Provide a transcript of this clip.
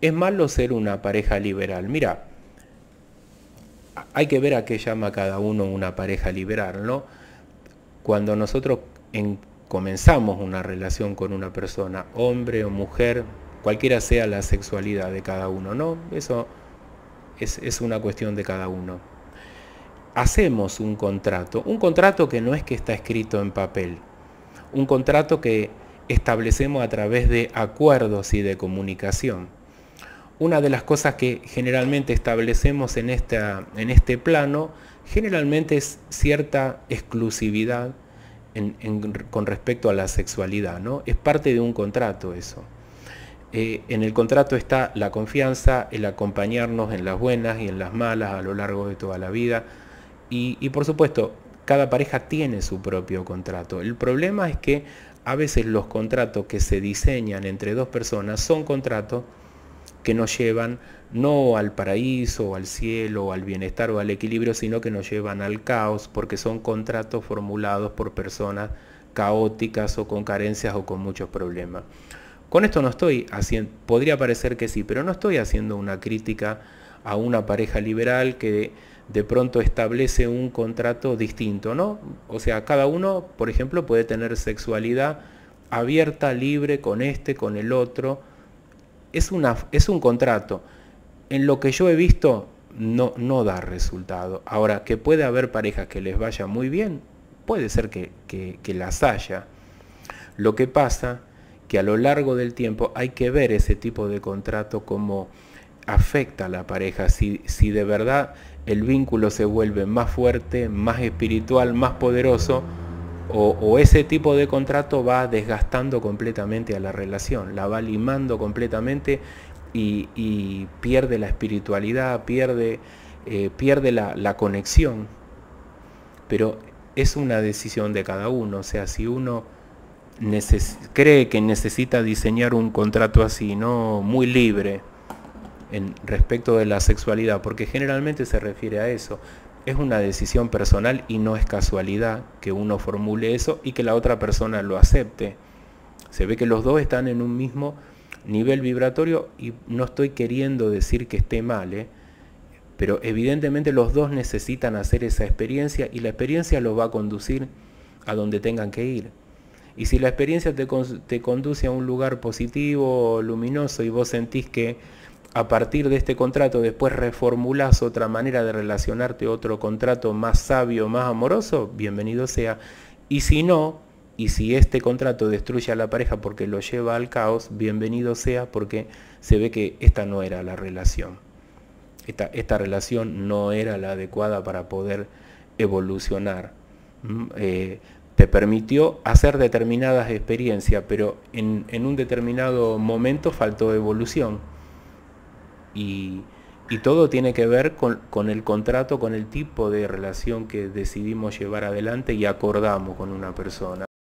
¿Es malo ser una pareja liberal? Mira, hay que ver a qué llama cada uno una pareja liberal, ¿no? Cuando nosotros comenzamos una relación con una persona, hombre o mujer, cualquiera sea la sexualidad de cada uno, ¿no? Eso es una cuestión de cada uno. Hacemos un contrato, un contrato que no es que está escrito en papel, un contrato que establecemos a través de acuerdos y de comunicación una de las cosas que generalmente establecemos en, en este plano, generalmente es cierta exclusividad con respecto a la sexualidad, ¿no? Es parte de un contrato eso. Eh, en el contrato está la confianza, el acompañarnos en las buenas y en las malas a lo largo de toda la vida. y por supuesto, cada pareja tiene su propio contrato. El problema es que a veces los contratos que se diseñan entre dos personas son contratos que nos llevan no al paraíso, o al cielo, o al bienestar o al equilibrio, sino que nos llevan al caos, porque son contratos formulados por personas caóticas o con carencias o con muchos problemas. Con esto no estoy haciendo, podría parecer que sí, pero no estoy haciendo una crítica a una pareja liberal que de pronto establece un contrato distinto, ¿no? O sea, cada uno, por ejemplo, puede tener sexualidad abierta, libre, con este, con el otro, es, un contrato. En lo que yo he visto, no, no da resultado. Ahora, que puede haber parejas que les vaya muy bien, puede ser que, las haya. Lo que pasa que a lo largo del tiempo hay que ver ese tipo de contrato como afecta a la pareja, si de verdad el vínculo se vuelve más fuerte, más espiritual, más poderoso, o, ese tipo de contrato va desgastando completamente a la relación, la va limando completamente y, pierde la espiritualidad, pierde, eh, pierde la, conexión. Pero es una decisión de cada uno, o sea, si uno cree que necesita diseñar un contrato así, no muy libre en respecto de la sexualidad, porque generalmente se refiere a eso es una decisión personal y no es casualidad que uno formule eso y que la otra persona lo acepte. Se ve que los dos están en un mismo nivel vibratorio y no estoy queriendo decir que esté mal, ¿eh? pero evidentemente los dos necesitan hacer esa experiencia y la experiencia los va a conducir a donde tengan que ir. Y si la experiencia te, conduce a un lugar positivo, luminoso, y vos sentís que a partir de este contrato después reformulás otra manera de relacionarte, otro contrato más sabio, más amoroso, bienvenido sea. Y si no, y si este contrato destruye a la pareja porque lo lleva al caos, bienvenido sea porque se ve que esta no era la relación. Esta, esta relación no era la adecuada para poder evolucionar. Mm, eh, te permitió hacer determinadas experiencias, pero en, un determinado momento faltó evolución. Y, todo tiene que ver con, el contrato, con el tipo de relación que decidimos llevar adelante y acordamos con una persona.